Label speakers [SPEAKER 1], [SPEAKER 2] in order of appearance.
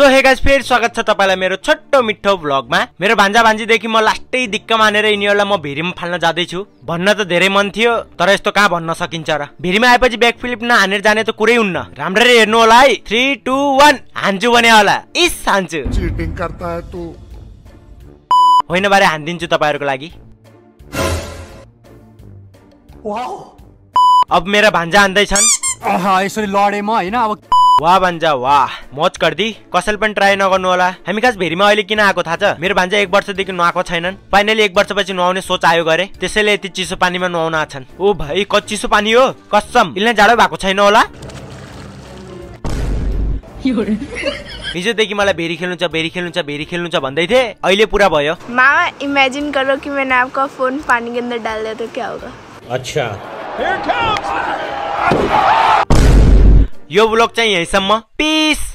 [SPEAKER 1] so hey guys फेरि स्वागत छ तपाईँलाई मेरो छोटो मिठो भ्लगमा मेरो भान्जा भान्जीदेखि म लास्टै दिक्क मानेर यिनीहरूलाई म भिरिम फाल्न जाँदैछु भन्न त धेरै मन थियो तर यस्तो कहाँ भन्न सकिन्छ र भिरिमा आएपछि ब्याक फ्लिप हानेर जाने त कुरै हुन्न राम्ररी हेर्नु होला है थ्री टू वान हान्छु भने होला इस हान्छु होइन बारे हानिदिन्छु तपाईँहरूको लागि अब मेरा भान्जा हान्दैछन् यसरी लडेँ म होइन अब वा भान्जा वा मज गर्दी कसैले पनि ट्राई नगर्नु होला हामी खास भेरीमा अहिले किन आएको थाहा छ मेरो भान्जा एक वर्षदेखि नुहाएको छैनन् फाइनली एक वर्षपछि नुहाउने सोच आयो गरे त्यसैले यति चिसो पानीमा नुहाउन आछन् ओ भाइ कति चिसो पानी हो कसम यसलाई जाडो भएको छैन होला हिजोदेखि मलाई भेरी खेल्नु छ भेरी खेल्नु छ भेरी खेल्नु छ भन्दै थिए अहिले पुरा भयो
[SPEAKER 2] मामा इमेजिन गरौ कि मैले आपका फोन पानी के अंदर डाल दिया तो क्या होगा
[SPEAKER 1] अच्छा यो ब्लॉग चाहिए इसम्मा
[SPEAKER 2] पीस